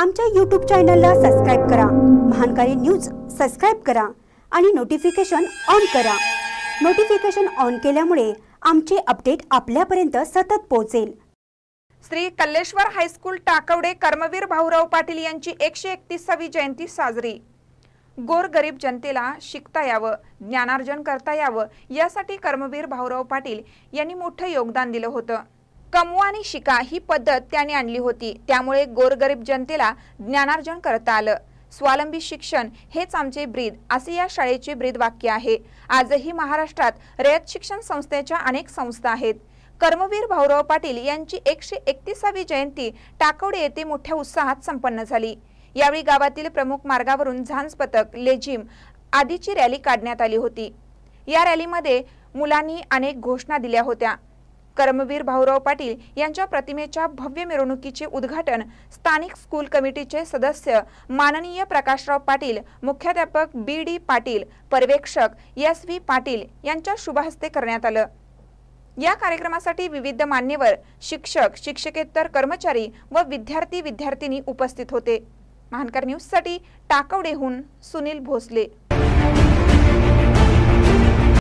आमच्या यूट्यूब चॅनलला सबस्क्राईब करा महानकारी न्यूज सबस्क्राईब करा आणि नोटिफिकेशन ऑन करा नोटिफिकेशन ऑन केल्यामुळे आमचे अपडेट आपल्यापर्यंत सतत पोहोचेल श्री कल्लेश्वर हायस्कूल टाकवडे कर्मवीर भाऊराव पाटील यांची एकशे एकतीसावी जयंती साजरी गोर गरीब जनतेला शिकता यावं ज्ञानार्जन करता यावं यासाठी कर्मवीर भाऊराव पाटील यांनी मोठं योगदान दिलं होतं कमवा आणि शिका ही पद्धत त्याने आणली होती त्यामुळे गोरगरीब जनतेला ज्ञानार्जन करता आलं स्वावलंबी शिक्षण हेच आमचे ब्रीद असे या शाळेचे ब्रीद वाक्य आहे आजही महाराष्ट्रात रयत शिक्षण संस्थेच्या अनेक संस्था आहेत कर्मवीर भाऊराव पाटील यांची एकशे एकतीसावी जयंती टाकवडे येथे मोठ्या उत्साहात संपन्न झाली यावेळी गावातील प्रमुख मार्गावरून झांज पथक लेझिम आदीची रॅली काढण्यात आली होती या रॅलीमध्ये मुलांनी अनेक घोषणा दिल्या होत्या कर्मवीर भाऊराव पाटील यांच्या प्रतिमेच्या भव्य मिरवणुकीचे उद्घाटन स्थानिक स्कूल कमिटीचे सदस्य माननीय प्रकाशराव पाटील मुख्याध्यापक बी डी पाटील पर्यवेक्षक एस व्ही पाटील यांच्या शुभहस्ते करण्यात आलं या कार्यक्रमासाठी विविध मान्यवर शिक्षक शिक्षकेतर कर्मचारी व विद्यार्थी विद्यार्थिनी उपस्थित होते महानकर न्यूजसाठी टाकवडेहून सुनील भोसले